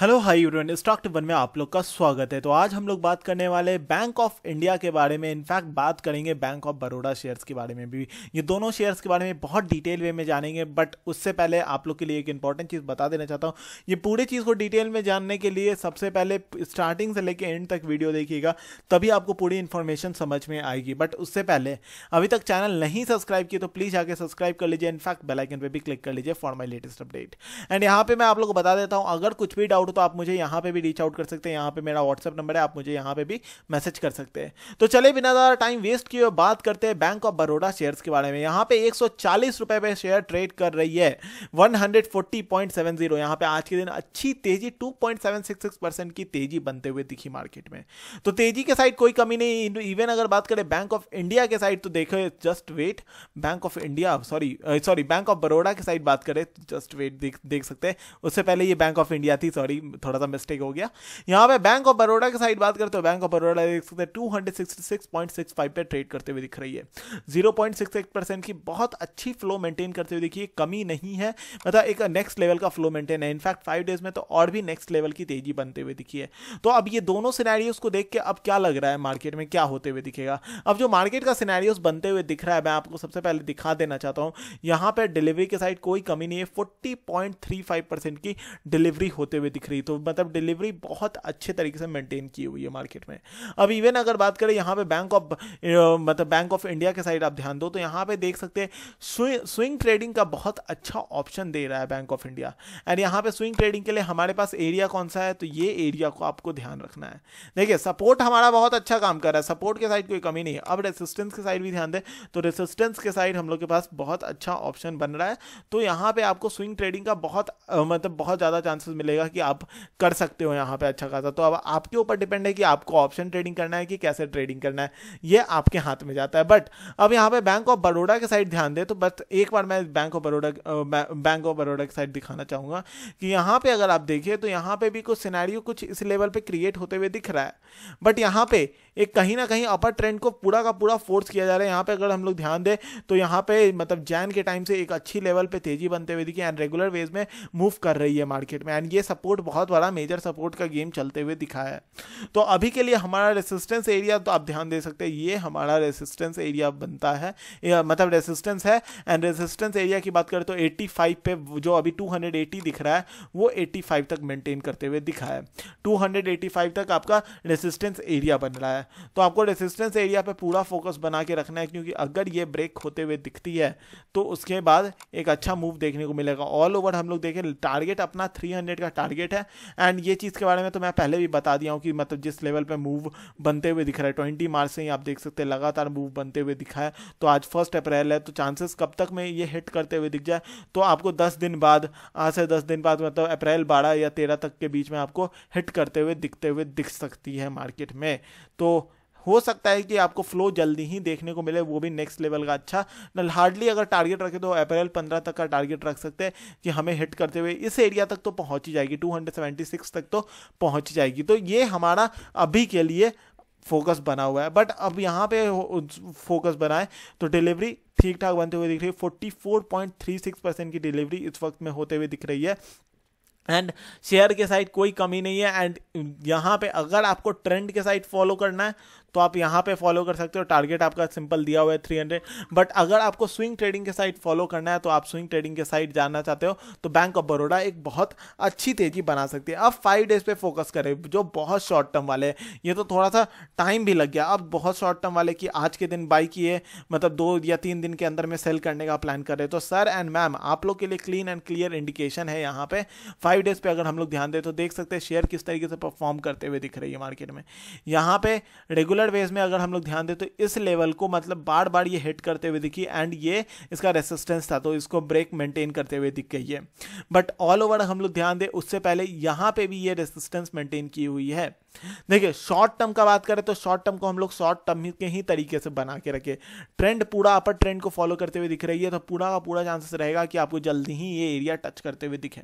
hello hi your own stock tips में आप लोग का स्वागत है तो आज हम लोग बात करने वाले बैंक ऑफ इंडिया के बारे में इनफैक्ट बात करेंगे बैंक ऑफ बड़ोड़ा शेयर्स के बारे में भी ये दोनों शेयर्स के बारे में बहुत डिटेल वे में जानेंगे बट उससे पहले आप लोग के लिए एक इंपॉर्टेंट चीज़ बता देना चाहता हूँ ये पूरी चीज़ को डिटेल में जानने के लिए सबसे पहले स्टार्टिंग से लेकर एंड तक वीडियो देखिएगा तभी आपको पूरी इन्फॉर्मेशन समझ में आएगी बट उससे पहले अभी तक चैनल नहीं सब्सक्राइब किए तो प्लीज़ आके सब्सक्राइब कर लीजिए इनफैक्ट बेलाइकन पर भी क्लिक कर लीजिए for my latest update and यहाँ पर मैं आप लोग को बता देता हूँ अगर कुछ भी डाउट डाउट हो तो आप मुझे यहाँ पे भी रीच आउट कर सकते हैं यहाँ पे मेरा व्हाट्सअप नंबर है आप मुझे यहाँ पे भी मैसेज कर सकते हैं तो चले बिना ज़्यादा टाइम वेस्ट किए बात करते हैं बैंक ऑफ बड़ोडा शेयर्स के बारे में यहाँ पे एक सौ पे शेयर ट्रेड कर रही है 140.70 यहाँ पे आज के दिन अच्छी तेजी 2.766 परसेंट की तेजी बनते हुए दिखी मार्केट में तो तेजी के साइड कोई कमी नहीं इवन अगर बात करें बैंक ऑफ इंडिया के साइड तो देखो just wait bank of India sorry sorry bank of Baroda के साइड बात करें जस्ट तो वेट देख देख सकते हैं उससे पहले ये बैंक ऑफ इंडिया थी सॉरी वही थोड़ा सा मिस्टेक हो गया यहाँ पे बैंक ऑफ बड़ोड़ा के साइड बात करते हो बैंक ऑफ बड़ोड़ा देख सकते हैं टू पे ट्रेड करते हुए दिख रही है जीरो की बहुत अच्छी फ्लो मेंटेन करते हुए देखिए कमी नहीं है मतलब एक नेक्स्ट लेवल का फ्लो मेंटेन है इनफैक्ट फाइव डेज में तो और भी नेक्स्ट लेवल की तेजी बनते हुए दिखी है तो अब ये दोनों सिनेरियोस को देख के अब क्या लग रहा है मार्केट में क्या होते हुए दिखेगा अब जो मार्केट का सिनेरियोस बनते हुए दिख रहा है मैं आपको सबसे पहले दिखा देना चाहता हूं यहां पर डिलीवरी के साइड कोई कमी नहीं है फोर्टी परसेंट की डिलीवरी होते हुए दिख रही तो मतलब डिलीवरी बहुत अच्छे तरीके से मेंटेन की हुई है मार्केट में अब इवन अगर बात करें यहाँ पे बैंक ऑफ मतलब बैंक ऑफ इंडिया के साइड आप ध्यान दो तो यहाँ पे देख सकते हैं स्विंग ट्रेडिंग का बहुत अच्छा ऑप्शन दे रहा है बैंक ऑफ इंडिया एंड यहाँ पे स्विंग ट्रेडिंग के लिए हमारे पास एरिया कौन सा है तो ये एरिया को आपको ध्यान रखना है देखिए सपोर्ट हमारा बहुत अच्छा काम कर रहा है सपोर्ट के साइड कोई कमी नहीं है अब रेसिस्टेंस के साइड भी ध्यान दें तो रेसिस्टेंस के साइड हम लोग के पास बहुत अच्छा ऑप्शन बन रहा है तो यहाँ पे आपको स्विंग ट्रेडिंग का बहुत मतलब बहुत ज़्यादा चांसेस मिलेगा कि आप आप कर सकते हो यहाँ पे अच्छा खासा तो अब आपके ऊपर डिपेंड है कि आपको ऑप्शन ट्रेडिंग करना है कि कैसे ट्रेडिंग करना है ये आपके हाथ में जाता है बट अब यहाँ पे बैंक ऑफ बड़ोड़ा के साइड ध्यान दे तो बस एक बार मैं bank of Baroda bank of Baroda के साइड दिखाना चाहूँगा कि यहाँ पे अगर आप देखिए तो यहाँ पे भी कुछ सिनेरियो कुछ इस लेवल पे क्रिएट होते हुए दिख रहा है बट यहाँ पे एक कहीं ना कहीं अपर ट्रेंड को पूरा का पूरा फोर्स किया जा रहा है यहाँ पे अगर हम लोग ध्यान दें तो यहाँ पे मतलब जैन के टाइम से एक अच्छी लेवल पे तेजी बनते हुए दिखी एंड रेगुलर वेज में मूव कर रही है मार्केट में एंड ये सपोर्ट बहुत बड़ा मेजर सपोर्ट का गेम चलते हुए दिखा है तो अभी के लिए हमारा रेसिस्टेंस एरिया तो आप ध्यान दे सकते हैं ये हमारा रेसिस्टेंस एरिया बनता है मतलब रेसिस्टेंस है एंड रेसिस्टेंस एरिया की बात करें तो एट्टी पे जो अभी टू दिख रहा है वो एट्टी तक मेंटेन करते हुए दिखा है टू तक आपका रेसिस्टेंस एरिया बन रहा है तो आपको रेसिस्टेंस एरिया पे पूरा फोकस बना के रखना है क्योंकि अगर ये ब्रेक होते हुए दिखती है तो उसके बाद एक अच्छा मूव देखने को मिलेगा ऑल ओवर हम लोग देखें टारगेट अपना 300 का टारगेट है एंड ये चीज़ के बारे में तो मैं पहले भी बता दिया हूँ कि मतलब जिस लेवल पर मूव बनते हुए दिख रहा है ट्वेंटी मार्च से ही आप देख सकते हैं लगातार मूव बनते हुए दिखा है तो आज फर्स्ट अप्रैल है तो चांसेस कब तक में ये हिट करते हुए दिख जाए तो आपको दस दिन बाद आज से दस दिन बाद मतलब अप्रैल बारह या तेरह तक के बीच में आपको हिट करते हुए दिखते हुए दिख सकती है मार्केट में तो हो सकता है कि आपको फ्लो जल्दी ही देखने को मिले वो भी नेक्स्ट लेवल का अच्छा हार्डली अगर टारगेट रखे तो अप्रैल पंद्रह तक का टारगेट रख सकते हैं कि हमें हिट करते हुए इस एरिया तक तो पहुंच ही जाएगी 276 तक तो पहुंच जाएगी तो ये हमारा अभी के लिए फोकस बना हुआ है बट अब यहाँ पे फोकस बनाए तो डिलीवरी ठीक ठाक बनते हुए दिख रही है फोर्टी परसेंट की डिलीवरी इस वक्त में होते हुए दिख रही है एंड शेयर के साइड कोई कमी नहीं है एंड यहाँ पे अगर आपको ट्रेंड के साइड फॉलो करना है तो आप यहाँ पे फॉलो कर सकते हो टारगेट आपका सिंपल दिया हुआ है थ्री हंड्रेड बट अगर आपको स्विंग ट्रेडिंग के साइड फॉलो करना है तो आप स्विंग ट्रेडिंग के साइड जाना चाहते हो तो बैंक ऑफ बड़ोडा एक बहुत अच्छी तेजी बना सकती है अब फाइव डेज पे फोकस करें जो बहुत शॉर्ट टर्म वाले हैं ये तो थोड़ा सा टाइम भी लग गया अब बहुत शॉर्ट टर्म वाले कि आज के दिन बाई किए मतलब दो या तीन दिन के अंदर में सेल करने का प्लान कर रहे तो सर एंड मैम आप लोग के लिए क्लीन एंड क्लियर इंडिकेशन है यहाँ पे फाइव डेज पे अगर हम लोग ध्यान दें तो देख सकते हैं शेयर किस तरीके से परफॉर्म करते हुए दिख रही है मार्केट में यहाँ पे रेगुलर रेगुलर वेज में अगर हम लोग ध्यान दें तो इस लेवल को मतलब बार बार ये हिट करते हुए दिखी एंड ये इसका रेसिस्टेंस था तो इसको ब्रेक मेंटेन करते हुए दिख गई है बट ऑल ओवर हम लोग ध्यान दें उससे पहले यहाँ पे भी ये रेसिस्टेंस मेंटेन की हुई है देखिए शॉर्ट टर्म का बात करें तो शॉर्ट टर्म को हम लोग शॉर्ट टर्म के ही तरीके से बना के रखें ट्रेंड पूरा अपर ट्रेंड को फॉलो करते हुए दिख रही है तो पूरा का पूरा चांसेस रहेगा कि आपको जल्दी ही ये एरिया टच करते हुए दिखे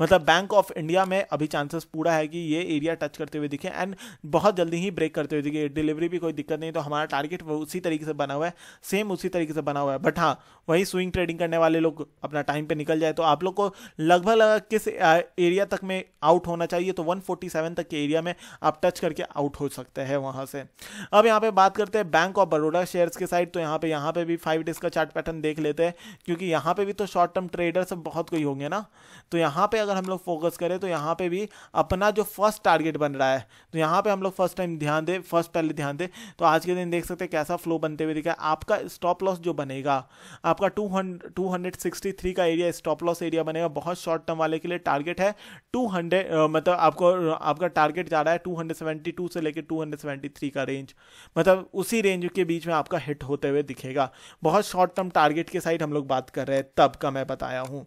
मतलब बैंक ऑफ इंडिया में अभी चांसेस पूरा है कि ये एरिया टच करते हुए दिखे एंड बहुत जल्दी ही ब्रेक करते हुए दिखे डिलीवरी भी कोई दिक्कत नहीं तो हमारा टारगेट उसी तरीके से बना हुआ है सेम उसी तरीके से बना हुआ है बट हाँ वही स्विंग ट्रेडिंग करने वाले लोग अपना टाइम पर निकल जाए तो आप लोग को लगभग किस एरिया तक में आउट होना चाहिए तो वन तक के एरिया में आप टच करके आउट हो सकते हैं वहां से अब यहां पे बात करते हैं बैंक ऑफ बड़ोडा शेयर्स के साइड तो यहां पे यहां पे भी फाइव डेज का चार्ट पैटर्न देख लेते हैं क्योंकि यहां पे भी तो शॉर्ट टर्म ट्रेडर्स बहुत कोई होंगे ना तो यहां पे अगर हम लोग फोकस करें तो यहां पे भी अपना जो फर्स्ट टारगेट बन रहा है तो यहां पे हम लोग फर्स्ट टाइम ध्यान दें फर्स्ट पहले ध्यान दें तो आज के दिन देख सकते हैं कैसा फ्लो बनते हुए दिखा आपका स्टॉप लॉस जो बनेगा आपका टू टू हंड्रेड का एरिया स्टॉप लॉस एरिया बनेगा बहुत शॉर्ट टर्म वाले के लिए टारगेट है टू हंड्रेड मतलब आपको आपका टारगेट जा रहा है 272 से लेकर 273 का रेंज मतलब उसी रेंज के बीच में आपका हिट होते हुए दिखेगा बहुत शॉर्ट टर्म टारगेट के साइड हम लोग बात कर रहे हैं तब का मैं बताया हूँ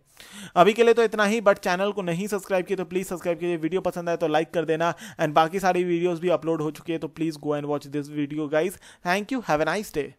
अभी के लिए तो इतना ही बट चैनल को नहीं सब्सक्राइब किया तो प्लीज़ सब्सक्राइब कीजिए वीडियो पसंद आए तो लाइक कर देना एंड बाकी सारी वीडियोज़ भी अपलोड हो चुकी है तो please go and watch this video guys thank you have a nice day